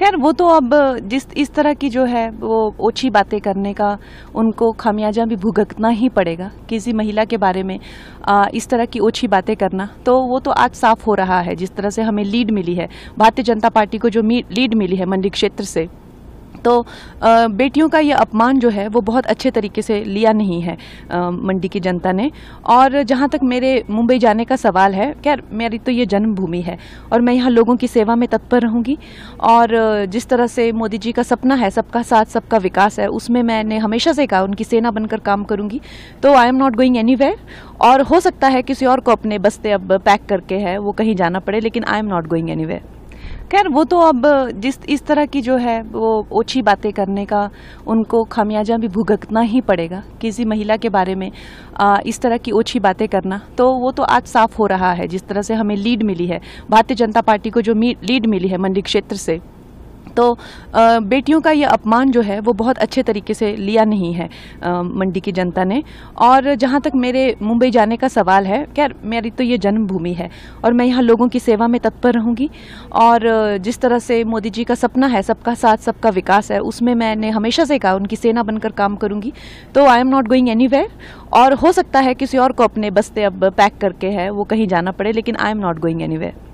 खैर वो तो अब जिस इस तरह की जो है वो ओछी बातें करने का उनको खामियाजा भी भुगतना ही पड़ेगा किसी महिला के बारे में आ, इस तरह की ओछी बातें करना तो वो तो आज साफ हो रहा है जिस तरह से हमें लीड मिली है भारतीय जनता पार्टी को जो लीड मिली है मंडी क्षेत्र से तो बेटियों का ये अपमान जो है वो बहुत अच्छे तरीके से लिया नहीं है मंडी की जनता ने और जहाँ तक मेरे मुंबई जाने का सवाल है खैर मेरी तो ये जन्मभूमि है और मैं यहाँ लोगों की सेवा में तत्पर रहूँगी और जिस तरह से मोदी जी का सपना है सबका साथ सबका विकास है उसमें मैंने हमेशा से कहा उनकी सेना बनकर काम करूँगी तो I am not going any और हो सकता है किसी और को अपने बस्ते अब पैक करके है वो कहीं जाना पड़े लेकिन I am not going any खैर वो तो अब जिस इस तरह की जो है वो ओछी बातें करने का उनको खामियाजा भी भुगतना ही पड़ेगा किसी महिला के बारे में आ, इस तरह की ओछी बातें करना तो वो तो आज साफ हो रहा है जिस तरह से हमें लीड मिली है भारतीय जनता पार्टी को जो लीड मिली है मंडी क्षेत्र से तो बेटियों का ये अपमान जो है वो बहुत अच्छे तरीके से लिया नहीं है मंडी की जनता ने और जहाँ तक मेरे मुंबई जाने का सवाल है खैर मेरी तो ये जन्मभूमि है और मैं यहाँ लोगों की सेवा में तत्पर रहूँगी और जिस तरह से मोदी जी का सपना है सबका साथ सबका विकास है उसमें मैंने हमेशा से कहा उनकी सेना बनकर काम करूँगी तो I am not going any और हो सकता है किसी और को अपने बस्ते अब पैक करके है वो कहीं जाना पड़े लेकिन I am not going any